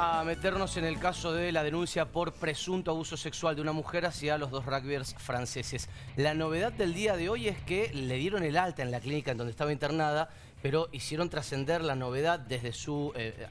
a meternos en el caso de la denuncia por presunto abuso sexual de una mujer hacia los dos rugbyers franceses. La novedad del día de hoy es que le dieron el alta en la clínica en donde estaba internada pero hicieron trascender la novedad desde su, eh,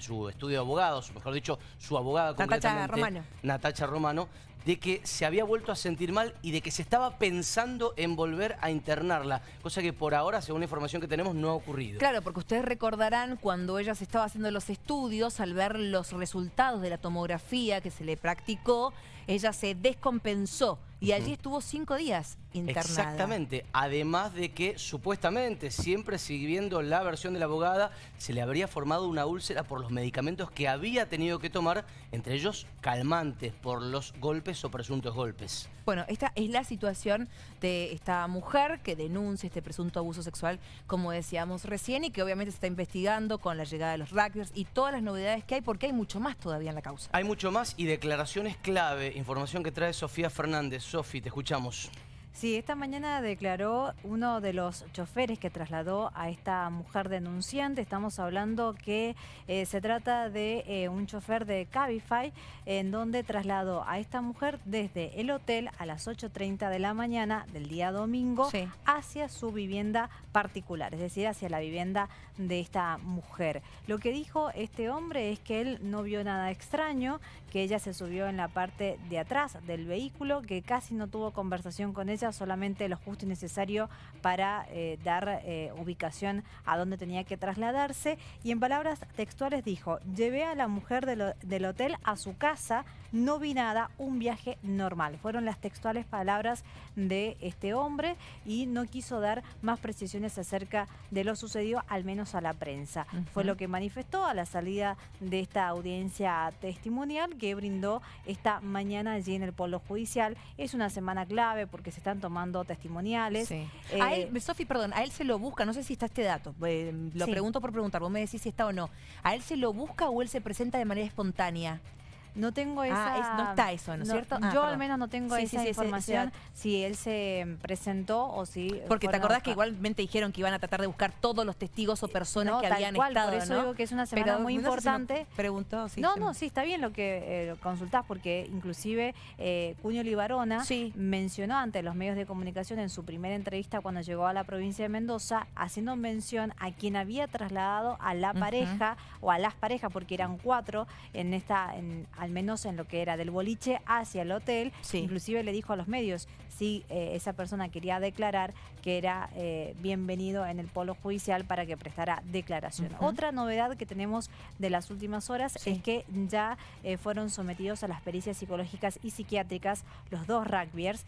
su estudio de abogados, mejor dicho, su abogada Natacha Romano. Natacha Romano, de que se había vuelto a sentir mal y de que se estaba pensando en volver a internarla, cosa que por ahora, según la información que tenemos, no ha ocurrido. Claro, porque ustedes recordarán cuando ella se estaba haciendo los estudios, al ver los resultados de la tomografía que se le practicó, ella se descompensó y allí estuvo cinco días internada. Exactamente. Además de que, supuestamente, siempre siguiendo la versión de la abogada, se le habría formado una úlcera por los medicamentos que había tenido que tomar, entre ellos calmantes, por los golpes o presuntos golpes. Bueno, esta es la situación de esta mujer que denuncia este presunto abuso sexual, como decíamos recién, y que obviamente se está investigando con la llegada de los Rackers y todas las novedades que hay, porque hay mucho más todavía en la causa. Hay mucho más y declaraciones clave, información que trae Sofía Fernández Sofi, te escuchamos. Sí, esta mañana declaró uno de los choferes que trasladó a esta mujer denunciante. Estamos hablando que eh, se trata de eh, un chofer de Cabify, en donde trasladó a esta mujer desde el hotel a las 8.30 de la mañana del día domingo hacia su vivienda particular, es decir, hacia la vivienda de esta mujer. Lo que dijo este hombre es que él no vio nada extraño, que ella se subió en la parte de atrás del vehículo, que casi no tuvo conversación con ella, solamente lo justo y necesario para eh, dar eh, ubicación a donde tenía que trasladarse. Y en palabras textuales dijo, llevé a la mujer del hotel a su casa, no vi nada, un viaje normal. Fueron las textuales palabras de este hombre y no quiso dar más precisiones acerca de lo sucedido, al menos a la prensa. Fue lo que manifestó a la salida de esta audiencia testimonial que brindó esta mañana allí en el Polo Judicial. Es una semana clave porque se están tomando testimoniales. Sí. Eh, a Sofi, perdón, a él se lo busca, no sé si está este dato, eh, lo pregunto por preguntar, vos me decís si está o no. ¿A él se lo busca o él se presenta de manera espontánea? No tengo ah, esa. no está eso, ¿no, es cierto? Ah, yo al menos no tengo esa información si él se presentó o si. Porque te acordás que igualmente dijeron que iban a tratar de buscar todos los testigos o eh, personas que habían cual, Por eso digo que es una semana muy importante. preguntó, sí. No, no, sí, está bien lo que eh, consultás, porque inclusive eh, Cuño Libarona mencionó ante los medios de comunicación en su primera entrevista cuando llegó a la provincia de Mendoza, haciendo mención a quien había trasladado a la pareja o a las parejas, porque eran cuatro en esta menos en lo que era del boliche hacia el hotel. Inclusive le dijo a los medios si eh, esa persona quería declarar que era eh, bienvenido en el polo judicial para que prestara declaración. Otra novedad que tenemos de las últimas horas es que ya eh, fueron sometidos a las pericias psicológicas y psiquiátricas los dos rugbyers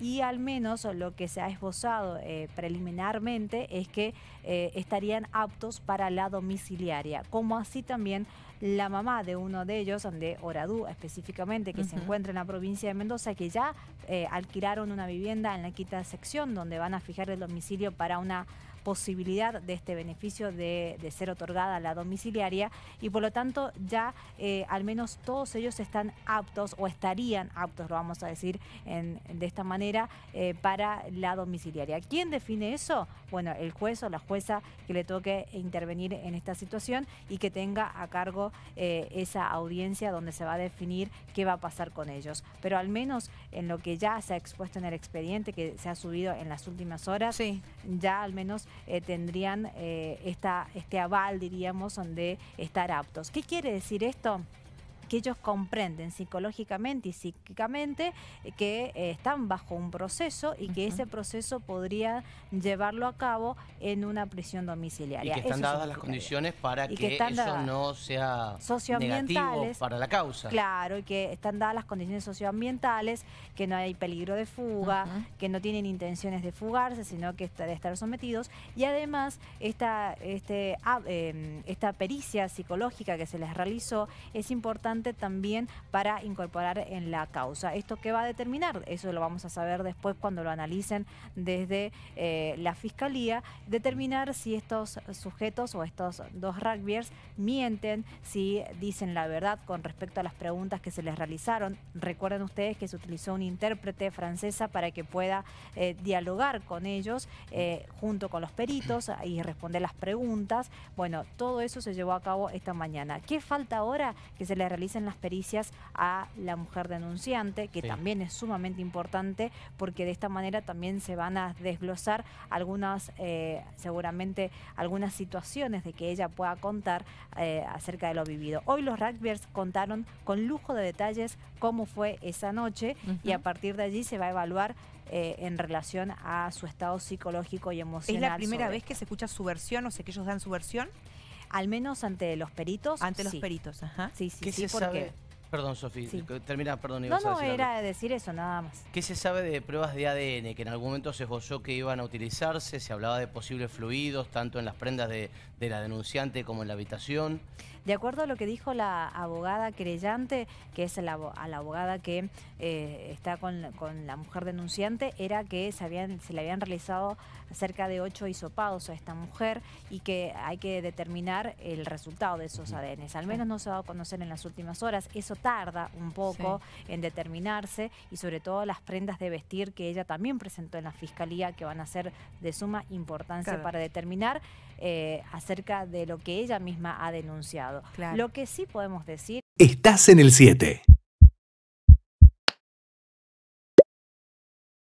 y al menos lo que se ha esbozado preliminarmente es que estarían aptos para la domiciliaria, como así también la mamá de uno de ellos, de Oradú específicamente, que se encuentra en la provincia de Mendoza, que ya eh, alquilaron una vivienda en la quinta sección donde van a fijar el domicilio para una posibilidad de este beneficio de, ser otorgada a la domiciliaria y por lo tanto ya eh, al menos todos ellos están aptos o estarían aptos, lo vamos a decir de esta manera, eh, para la domiciliaria. ¿Quién define eso? Bueno, el juez o la jueza que le toque intervenir en esta situación y que tenga a cargo eh, esa audiencia donde se va a definir qué va a pasar con ellos. Pero al menos en lo que ya se ha expuesto en el expediente, que se ha subido en las últimas horas, sí. ya al menos eh, tendrían eh, esta, este aval, diríamos, donde estar aptos. ¿Qué quiere decir esto? que ellos comprenden psicológicamente y psíquicamente eh, que eh, están bajo un proceso y que ese proceso podría llevarlo a cabo en una prisión domiciliaria. Y que están dadas las condiciones para que, eso no sea negativo para la causa. Claro, y que están dadas las condiciones socioambientales, que no hay peligro de fuga, que no tienen intenciones de fugarse, sino que de estar sometidos. Y además, esta, este, ah, em, esta pericia psicológica que se les realizó es importante también para incorporar en la causa. ¿Esto qué va a determinar? Eso lo vamos a saber después cuando lo analicen desde eh, la Fiscalía, determinar si estos sujetos o estos dos rugbyers mienten, si dicen la verdad con respecto a las preguntas que se les realizaron. Recuerden ustedes que se utilizó un intérprete francesa para que pueda eh, dialogar con ellos eh, junto con los peritos y responder las preguntas. Bueno, todo eso se llevó a cabo esta mañana. ¿Qué falta ahora que se les realice? dicen las pericias a la mujer denunciante, que también es sumamente importante porque de esta manera también se van a desglosar algunas, eh, seguramente algunas situaciones de que ella pueda contar eh, acerca de lo vivido. Hoy los rugbyers contaron con lujo de detalles cómo fue esa noche y a partir de allí se va a evaluar eh, en relación a su estado psicológico y emocional. ¿Es la primera vez que se escucha su versión, o sea, que ellos dan su versión? Al menos ante los peritos. Ante los peritos, ajá. Sí, sí, ¿Qué sí, se sabe? Perdón, Sofía, termina, perdón. No, no, decir era decir eso, nada más. ¿Qué se sabe de pruebas de ADN que en algún momento se esbozó que iban a utilizarse? Se hablaba de posibles fluidos, tanto en las prendas de la denunciante como en la habitación. De acuerdo a lo que dijo la abogada creyente, que es la, a la abogada que eh, está con, la mujer denunciante, era que se, le habían realizado cerca de ocho hisopados a esta mujer y que hay que determinar el resultado de esos ADNs. Al menos no se va a conocer en las últimas horas. Eso tarda un poco en determinarse y sobre todo las prendas de vestir que ella también presentó en la fiscalía que van a ser de suma importancia para determinar eh, acerca de lo que ella misma ha denunciado. Lo que sí podemos decir... Estás en el 7.